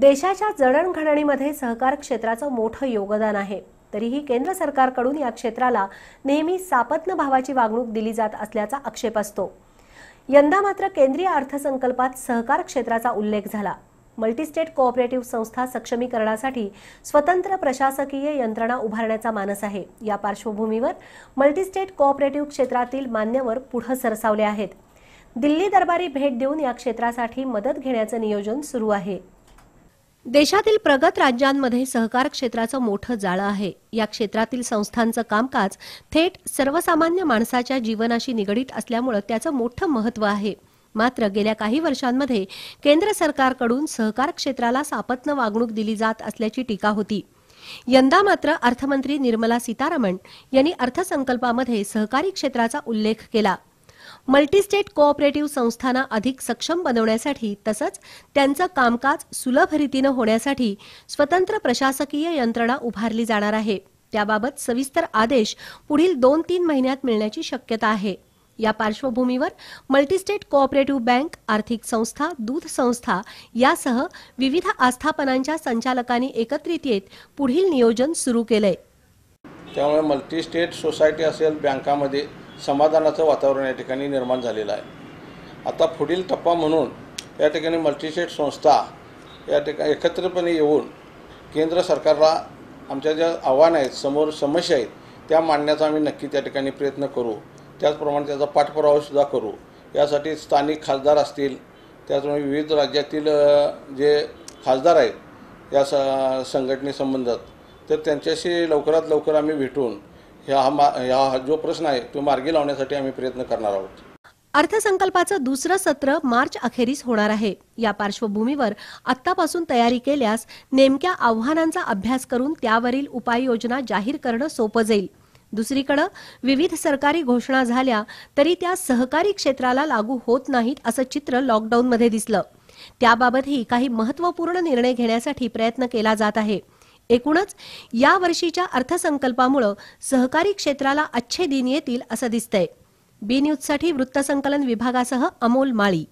देशाच्या जडणघडणीमध्ये सहकार क्षेत्राचं मोठं योगदान आहे तरीही केंद्र सरकारकडून या क्षेत्राला नेहमी सापत्न भावाची वागणूक दिली जात असल्याचा आक्षेप असतो यंदा मात्र केंद्रीय अर्थसंकल्पात सहकार क्षेत्राचा उल्लेख झाला मल्टीस्टेट कोऑपरेटिव्ह संस्था सक्षमीकरणासाठी स्वतंत्र प्रशासकीय यंत्रणा उभारण्याचा मानस आहे या पार्श्वभूमीवर मल्टीस्टेट कोऑपरेटिव्ह क्षेत्रातील मान्यवर पुढे सरसावले आहेत दिल्ली दरबारी भेट देऊन या क्षेत्रासाठी मदत घेण्याचं नियोजन सुरू आहे देशातील प्रगत राज्यांमध्ये सहकार क्षेत्राचं मोठं जाळं आहे या क्षेत्रातील संस्थांचं कामकाज थेट सर्वसामान्य माणसाच्या जीवनाशी निगडीत असल्यामुळे त्याचं मोठं महत्त्व आहे मात्र गेल्या काही वर्षांमध्ये केंद्र सरकारकडून सहकार क्षेत्राला सापत्न वागणूक दिली जात असल्याची टीका होती यंदा मात्र अर्थमंत्री निर्मला सीतारामन यांनी अर्थसंकल्पामध्ये सहकारी क्षेत्राचा उल्लेख केला मल्टीस्टेट कोऑपरेटिव्ह संस्थांना अधिक सक्षम बनवण्यासाठी तसंच त्यांचं कामकाज सुलभ होण्यासाठी स्वतंत्र प्रशासकीय यंत्रणा उभारली जाणार आहे त्याबाबत सविस्तर आदेश पुढील दोन तीन महिन्यात मिळण्याची शक्यता आहे या पार्श्वभूमीवर मल्टीस्टेट कोऑपरेटिव्ह बँक आर्थिक संस्था दूध संस्था यासह विविध आस्थापनांच्या संचालकांनी एकत्रित येत पुढील नियोजन सुरू केलंय त्यामुळे मल्टीस्टेट सोसायटी असेल बँकामध्ये समाधानाचं वातावरण या ठिकाणी निर्माण झालेलं आहे आता पुढील टप्पा म्हणून या ठिकाणी मल्टीशेट संस्था या ठिकाणी एकत्रपणे येऊन केंद्र सरकारला आमच्या ज्या आव्हानं आहेत समोर समस्या आहेत त्या मांडण्याचा आम्ही नक्की त्या ठिकाणी प्रयत्न करू त्याचप्रमाणे त्याचा पाठपुरावासुद्धा करू यासाठी स्थानिक खासदार असतील त्याचप्रमाणे विविध राज्यातील जे खासदार आहेत या स संघटनेसंबंधात तर त्यांच्याशी लवकरात लवकर आम्ही भेटून या हा जो प्रश्न आहे तो मार्गी लावण्यासाठी आम्ही प्रयत्न करणार आहोत अर्थसंकल्पाचं दुसरं सत्र मार्च अखेरीस होणार आहे या पार्श्वभूमीवर आतापासून तयारी केल्यास नेमक्या आव्हानांचा अभ्यास करून त्यावरील उपाययोजना जाहीर करणं सोपं जाईल दुसरीकडे विविध सरकारी घोषणा झाल्या तरी त्या सहकारी क्षेत्राला लागू होत नाहीत असं चित्र लॉकडाऊनमध्ये दिसलं त्याबाबतही काही महत्त्वपूर्ण निर्णय घेण्यासाठी प्रयत्न केला जात आहे एकूणच या वर्षीच्या अर्थसंकल्पामुळे सहकारी क्षेत्राला अच्छे दिन येतील असं दिसतंय बी न्यूजसाठी वृत्तसंकलन विभागासह अमोल माळी